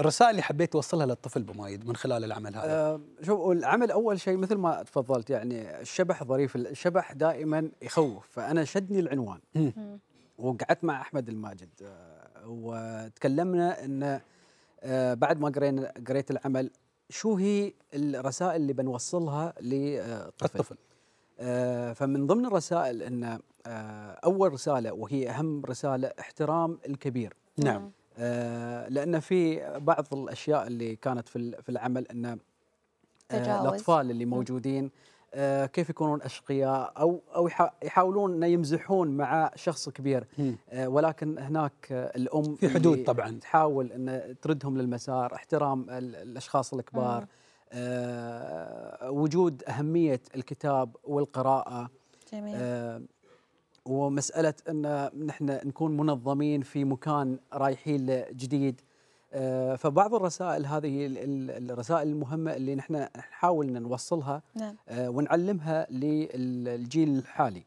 الرسائل اللي حبيت توصلها للطفل بمايد من خلال العمل هذا آه، شوف العمل اول شيء مثل ما تفضلت يعني الشبح ظريف الشبح دائما يخوف فانا شدني العنوان وقعدت مع احمد الماجد آه، وتكلمنا ان آه، بعد ما قرينا قريت العمل شو هي الرسائل اللي بنوصلها للطفل فمن ضمن الرسائل ان اول رساله وهي اهم رساله احترام الكبير نعم آه، لان في بعض الاشياء اللي كانت في في العمل ان آه، الاطفال اللي نعم. موجودين آه، كيف يكونون اشقياء او او يحاولون ان يمزحون مع شخص كبير ولكن هناك الام في حدود طبعا تحاول ان تردهم للمسار احترام الاشخاص الكبار وجود اهميه الكتاب والقراءه جميل. ومساله ان نحن نكون منظمين في مكان رايحين جديد آه، فبعض الرسائل هذه الرسائل المهمه اللي نحن نحاول نوصلها نعم. آه، ونعلمها للجيل الحالي.